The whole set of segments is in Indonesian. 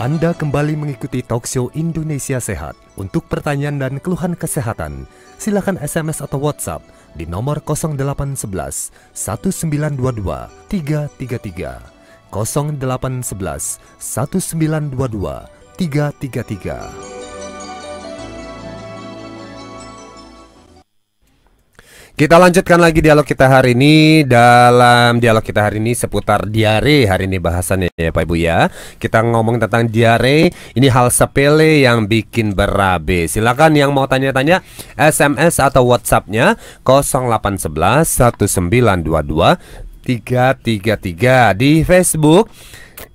Anda kembali mengikuti Talkshow Indonesia Sehat. Untuk pertanyaan dan keluhan kesehatan, silakan SMS atau WhatsApp di nomor 0811 1922 333. 0811 1922 333. Kita lanjutkan lagi dialog kita hari ini dalam dialog kita hari ini seputar diare hari ini bahasannya ya Pak Ibu ya. Kita ngomong tentang diare, ini hal sepele yang bikin berabe. Silakan yang mau tanya-tanya SMS atau WhatsAppnya 0811 1922 333 di Facebook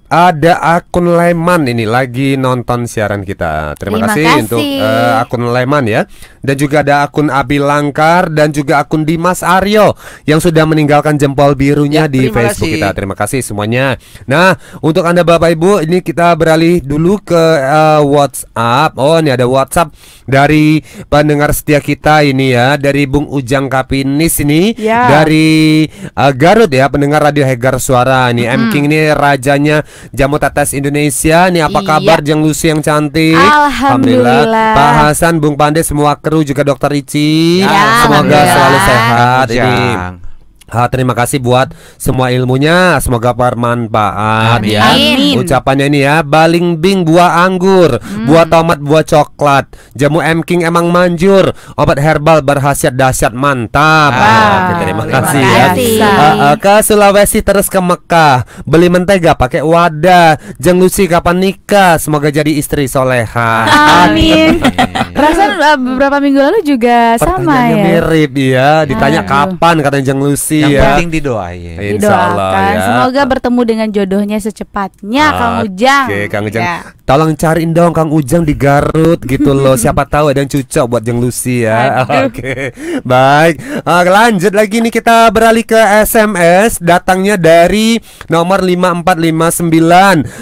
ada akun Leman ini lagi nonton siaran kita. Terima, Terima kasih, kasih untuk uh, eh, akun Leman ya. Dan juga ada akun Abi Langkar dan juga akun Dimas Aryo yang sudah meninggalkan jempol birunya ya, di Facebook kasih. kita. Terima kasih semuanya. Nah, untuk Anda Bapak Ibu, ini kita beralih dulu ke uh, WhatsApp. Oh, ini ada WhatsApp dari pendengar setia kita ini ya, dari Bung Ujang Kapinis ini ya. dari uh, Garut ya, pendengar Radio Hegar Suara ini. -hmm. M King ini rajanya Jamu Tetes Indonesia. Nih apa iya. kabar Jeng Lucy yang cantik? Alhamdulillah. Alhamdulillah. Pak Hasan, Bung Pandai, semua kru juga Dokter Ici. Ya, Semoga selalu sehat. ya. Ini Uh, terima kasih buat semua ilmunya, semoga bermanfaat ya. Amin. Ucapannya ini ya, baling bing buah anggur, hmm. buah tomat, buah coklat, jamu M King emang manjur, obat herbal berhasiat dahsyat mantap. Wow. Ah, oke, terima, terima kasih, ya. kasih ya. Uh, uh, ke Sulawesi terus ke Mekah, beli mentega pakai wadah. Jeng Lucy kapan nikah? Semoga jadi istri soleha. Amin. Perasaan uh, eh, beberapa minggu lalu juga sama ya. mirip ya, ditanya Aduh. kapan katanya Jeng Lucy nanti yang ya. penting didoain. Insya Didoakan. ya. Semoga bertemu dengan jodohnya secepatnya ah, Kang Ujang. Oke, Kang Ujang. Ya. Tolong cariin dong Kang Ujang di Garut gitu loh. Siapa tahu ada yang cocok buat Jeng Lucy ya. Oke. Baik. Uh, lanjut lagi nih kita beralih ke SMS datangnya dari nomor 5459. Uh,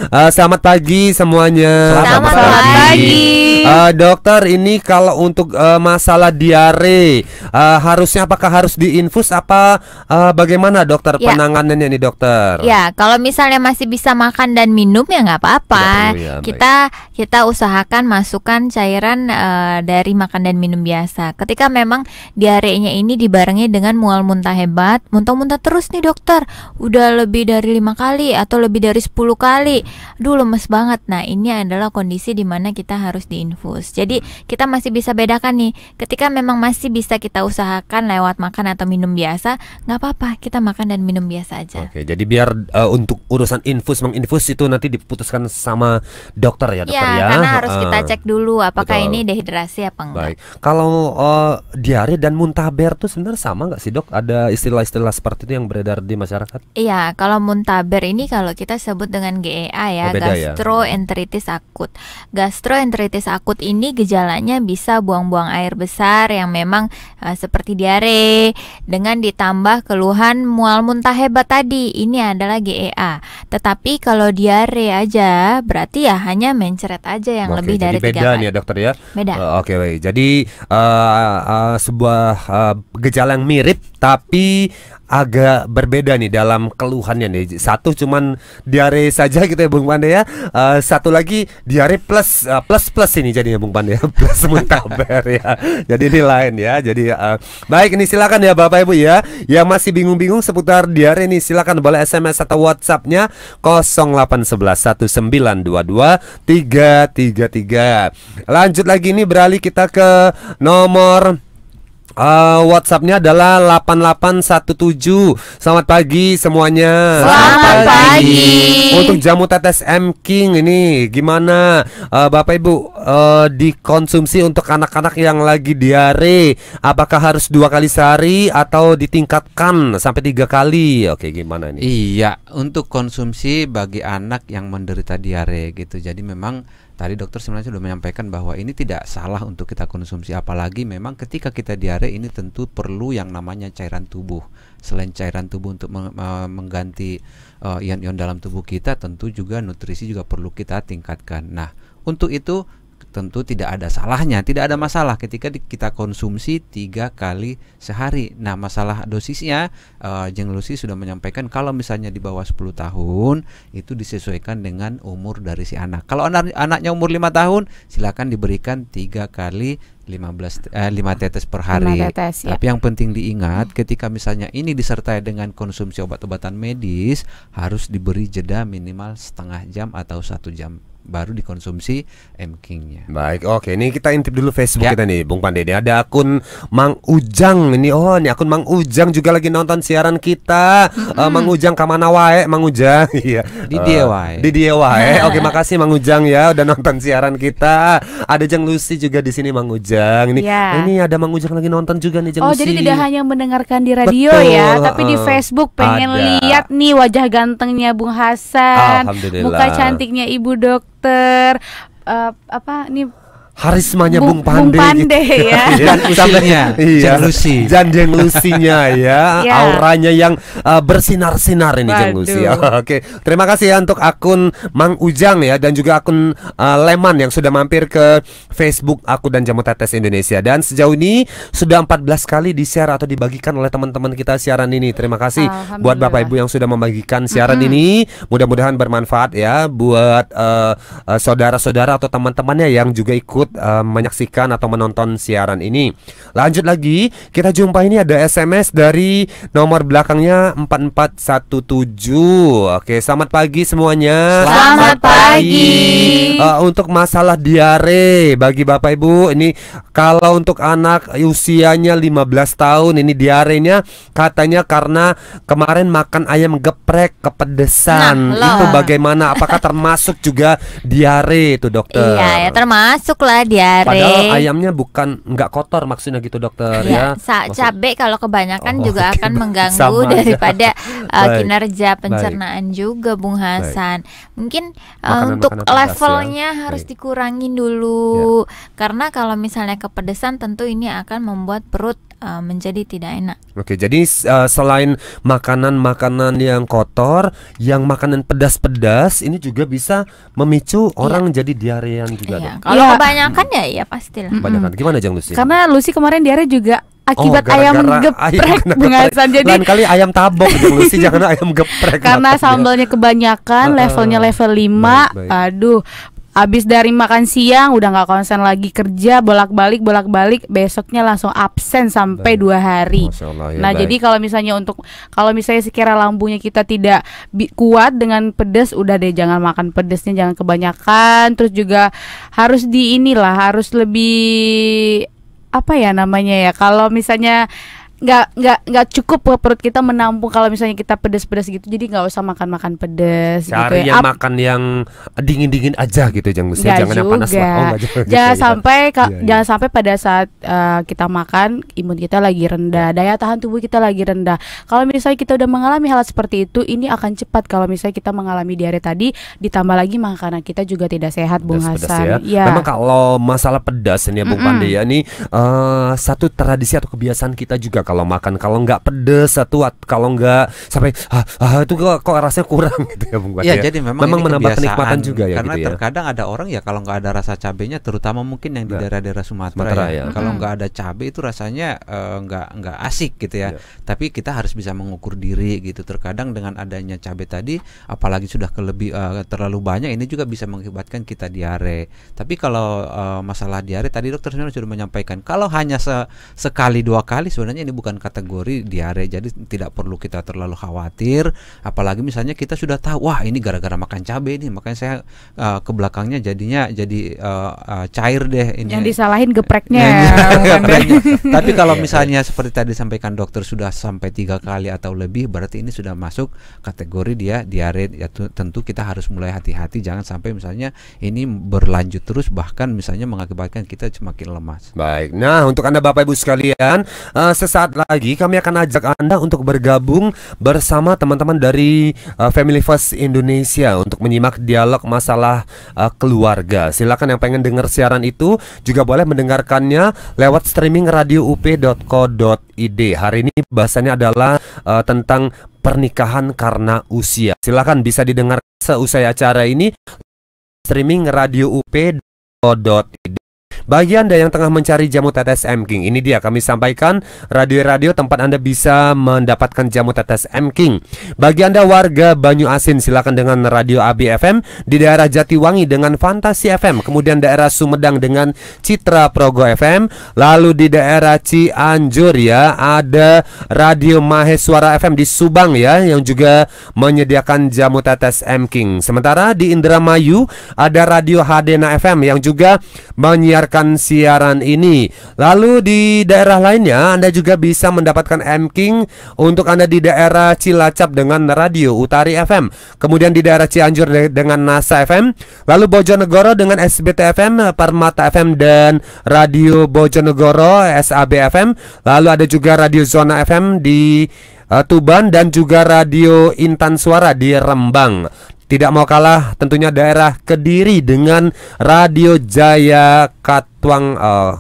ah, selamat pagi semuanya. Selamat, selamat pagi. pagi. Uh, dokter ini kalau untuk uh, masalah diare uh, harusnya apakah harus diinfus apa uh, bagaimana dokter ya. penanganannya nih dokter? Ya, kalau misalnya masih bisa makan dan minum ya nggak apa-apa. Ya, kita baik. kita usahakan masukkan cairan uh, dari makan dan minum biasa. Ketika memang diarenya ini dibarengi dengan mual muntah hebat, muntah-muntah terus nih dokter, udah lebih dari lima kali atau lebih dari 10 kali, duh lemes banget. Nah ini adalah kondisi di mana kita harus diinfus. Jadi kita masih bisa bedakan nih, ketika memang masih bisa kita usahakan lewat makan atau minum biasa, nggak apa-apa kita makan dan minum biasa aja oke jadi biar uh, untuk urusan infus menginfus itu nanti diputuskan sama dokter ya dokter ya, ya? karena harus uh, kita cek dulu apakah betul. ini dehidrasi apa enggak baik kalau uh, diare dan muntah ber tuh sebenarnya sama nggak sih dok ada istilah-istilah seperti itu yang beredar di masyarakat iya kalau muntah ber ini kalau kita sebut dengan GEA ya oh, ya. gastroenteritis ya? akut gastroenteritis akut ini gejalanya bisa buang-buang air besar yang memang uh, seperti diare dengan ditambah keluhan mual muntah hebat tadi ini adalah GEA. Tetapi kalau diare aja berarti ya hanya menceret aja yang Oke, lebih dari beda 3 beda nih ya dokter ya. Beda. Uh, Oke, okay, Jadi uh, uh, sebuah uh, gejala yang mirip tapi agak berbeda nih dalam keluhannya nih. Satu cuman diare saja gitu ya Bung Pandey ya. Uh, satu lagi diare plus uh, plus plus ini jadinya Bung Pandey ya. plus muntaber ya. Jadi ini lain ya. Jadi uh, baik ini silakan ya Bapak Ibu ya. Yang masih bingung-bingung seputar diare ini silakan boleh SMS atau WhatsAppnya 0811 Lanjut lagi ini beralih kita ke nomor Uh, WhatsAppnya adalah 8817 Selamat pagi semuanya Selamat pagi Untuk jamu tetes M King ini Gimana uh, Bapak Ibu uh, Dikonsumsi untuk anak-anak yang lagi diare Apakah harus dua kali sehari Atau ditingkatkan sampai tiga kali Oke gimana ini? Iya Untuk konsumsi bagi anak yang menderita diare gitu Jadi memang Tadi dokter sebenarnya sudah menyampaikan bahwa ini tidak salah untuk kita konsumsi apalagi memang ketika kita diare ini tentu perlu yang namanya cairan tubuh. Selain cairan tubuh untuk mengganti eh, ion-ion dalam tubuh kita tentu juga nutrisi juga perlu kita tingkatkan. Nah, untuk itu tentu tidak ada salahnya, tidak ada masalah ketika kita konsumsi tiga kali sehari. Nah, masalah dosisnya, uh, Jeng Lucy sudah menyampaikan kalau misalnya di bawah 10 tahun itu disesuaikan dengan umur dari si anak. Kalau anak anaknya umur lima tahun, silakan diberikan tiga kali 15 eh, 5 tetes per hari. Tetes, ya. Tapi yang penting diingat hmm. ketika misalnya ini disertai dengan konsumsi obat-obatan medis harus diberi jeda minimal setengah jam atau satu jam baru dikonsumsi M Kingnya. Baik, oke. Ini kita intip dulu Facebook ya. kita nih, Bung Pandede. Ada akun Mang Ujang ini. Oh, ini akun Mang Ujang juga lagi nonton siaran kita. Mm -hmm. uh, Mang Ujang kamana wae, Mang Ujang. Iya. di DIY. Eh, wae. Di DIY. wae. Oke, makasih Mang Ujang ya udah nonton siaran kita. Ada Jang Lucy juga di sini Mang Ujang. Ini ya. ini ada Mang Ujang lagi nonton juga nih Jeng oh, Lucy. Oh, jadi tidak hanya mendengarkan di radio Betul, ya, tapi uh, di eh, Facebook pengen ada. lihat nih wajah gantengnya Bung Hasan, muka cantiknya Ibu Dok dokter uh, apa nih harismanya Bung, Bung Pande, Pande gitu. ya. Iya. dan usinya, iya. Lucy. Janjeng ya, yeah. auranya yang uh, bersinar-sinar ini Waduh. Jeng Lucy. Oke, okay. terima kasih ya untuk akun Mang Ujang ya dan juga akun uh, Leman yang sudah mampir ke Facebook aku dan Jamu Tetes Indonesia dan sejauh ini sudah 14 kali di-share atau dibagikan oleh teman-teman kita siaran ini. Terima kasih buat Bapak Ibu yang sudah membagikan siaran mm -hmm. ini. Mudah-mudahan bermanfaat ya buat uh, uh, saudara-saudara atau teman-temannya yang juga ikut ikut uh, eh, menyaksikan atau menonton siaran ini. Lanjut lagi, kita jumpa ini ada SMS dari nomor belakangnya 4417. Oke, selamat pagi semuanya. Selamat, pagi. Uh, untuk masalah diare bagi Bapak Ibu ini kalau untuk anak usianya 15 tahun ini diarenya katanya karena kemarin makan ayam geprek kepedesan. Nah, itu bagaimana? Apakah termasuk juga diare itu, Dokter? Iya, ya termasuk lah diare. Padahal ayamnya bukan nggak kotor maksudnya gitu dokter iya, ya. ya. Cabe kalau kebanyakan oh, juga okay. akan mengganggu daripada uh, kinerja pencernaan Baik. juga Bung Hasan. Uh, ya. Baik. Mungkin makanan, untuk makanan levelnya ya. harus Baik. dikurangin dulu ya. karena kalau misalnya kepedesan tentu ini akan membuat perut uh, menjadi tidak enak. Oke, jadi uh, selain makanan-makanan yang kotor, yang makanan pedas-pedas ini juga bisa memicu iya. orang iya. jadi diarean juga. Iya. Kalau ya kebanyakan ya ya pastilah kebanyakan gimana jang Lucy karena Lucy kemarin diare juga akibat oh, ayam geprek bengasan jadi lain kali ayam tabok sih jangan ayam geprek karena sambalnya kebanyakan levelnya level 5 baik, baik. aduh Abis dari makan siang udah nggak konsen lagi kerja bolak-balik bolak-balik besoknya langsung absen sampai dua hari. Allah, ya nah baik. jadi kalau misalnya untuk kalau misalnya sekira lambungnya kita tidak kuat dengan pedas udah deh jangan makan pedasnya jangan kebanyakan. Terus juga harus di inilah harus lebih apa ya namanya ya kalau misalnya nggak nggak nggak cukup perut kita menampung kalau misalnya kita pedes-pedes gitu jadi nggak usah makan-makan pedes gitu Cari gitu ya. yang Ap makan yang dingin-dingin aja gitu jangan gak jangan juga. yang panas lah. Oh, jangan, iya, iya. sampai ya, ya. jangan sampai pada saat uh, kita makan imun kita lagi rendah daya tahan tubuh kita lagi rendah kalau misalnya kita udah mengalami hal seperti itu ini akan cepat kalau misalnya kita mengalami diare tadi ditambah lagi makanan kita juga tidak sehat Bung pedas, Hasan ya. ya. memang kalau masalah pedas ini ya Bung mm -mm. Pandey ya ini uh, satu tradisi atau kebiasaan kita juga kalau makan kalau nggak pedes satu kalau nggak sampai ah, ah itu kok, kok rasanya kurang gitu ya Bung iya, ya. jadi memang, memang menambah kenikmatan juga ya Karena gitu ya. terkadang ada orang ya kalau nggak ada rasa cabenya terutama mungkin yang di daerah-daerah Sumatera, ya, Sumatera ya. ya. Kalau nggak ada cabai itu rasanya uh, nggak nggak asik gitu ya. ya. Tapi kita harus bisa mengukur diri gitu. Terkadang dengan adanya cabai tadi apalagi sudah kelebih uh, eh, terlalu banyak ini juga bisa mengakibatkan kita diare. Tapi kalau uh, masalah diare tadi dokter sebenarnya sudah menyampaikan kalau hanya se sekali dua kali sebenarnya ini bukan kategori diare jadi tidak perlu kita terlalu khawatir apalagi misalnya kita sudah tahu wah ini gara-gara makan cabe ini makanya saya uh, ke belakangnya jadinya jadi uh, uh, cair deh ini yang disalahin gepreknya tapi kalau iya, iya. misalnya seperti tadi sampaikan dokter sudah sampai tiga kali atau lebih berarti ini sudah masuk kategori dia diare ya tentu kita harus mulai hati-hati jangan sampai misalnya ini berlanjut terus bahkan misalnya mengakibatkan kita semakin lemas baik nah untuk anda bapak ibu sekalian uh, sesaat sesaat lagi kami akan ajak Anda untuk bergabung bersama teman-teman dari uh, Family First Indonesia untuk menyimak dialog masalah uh, keluarga. Silakan yang pengen dengar siaran itu juga boleh mendengarkannya lewat streaming radioup.co.id. Hari ini bahasanya adalah uh, tentang pernikahan karena usia. Silakan bisa didengar seusai acara ini streaming radioup.co.id. Bagi Anda yang tengah mencari jamu tetes M King, ini dia kami sampaikan radio-radio tempat Anda bisa mendapatkan jamu tetes M King. Bagi Anda warga Banyu Asin silakan dengan radio ABFM di daerah Jatiwangi dengan Fantasi FM, kemudian daerah Sumedang dengan Citra Progo FM, lalu di daerah Cianjur ya ada Radio Maheswara FM di Subang ya yang juga menyediakan jamu tetes M King. Sementara di Indramayu ada Radio Hadena FM yang juga menyiarkan mendengarkan siaran ini. Lalu di daerah lainnya Anda juga bisa mendapatkan M-King untuk Anda di daerah Cilacap dengan Radio Utari FM. Kemudian di daerah Cianjur dengan NASA FM, lalu Bojonegoro dengan SBT FM, Permata FM dan Radio Bojonegoro SAB FM. Lalu ada juga Radio Zona FM di eh, Tuban dan juga Radio Intan Suara di Rembang. Tidak mau kalah tentunya daerah Kediri dengan Radio Jaya Katwang uh,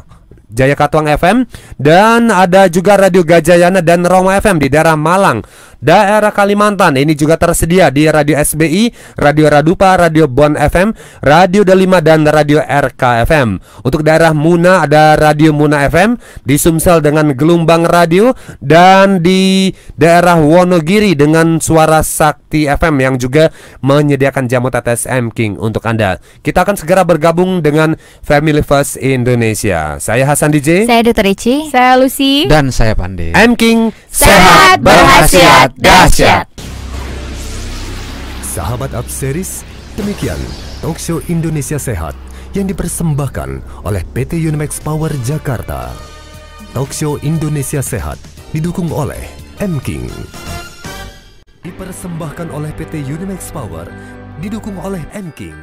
Jaya Katwang FM dan ada juga Radio Gajayana dan Roma FM di daerah Malang daerah Kalimantan. Ini juga tersedia di Radio SBI, Radio Radupa, Radio Bon FM, Radio Delima dan Radio RK FM. Untuk daerah Muna ada Radio Muna FM di Sumsel dengan Gelombang Radio dan di daerah Wonogiri dengan Suara Sakti FM yang juga menyediakan jamu tetes M King untuk Anda. Kita akan segera bergabung dengan Family First Indonesia. Saya Hasan DJ. Saya Dr. Ricci. Saya Lucy. Dan saya Pandi. M King sehat, sehat berhasil sangat dahsyat. Sahabat Up Series, demikian Talk Show Indonesia Sehat yang dipersembahkan oleh PT Unimax Power Jakarta. Talk Show Indonesia Sehat didukung oleh M King. Dipersembahkan oleh PT Unimax Power didukung oleh M King.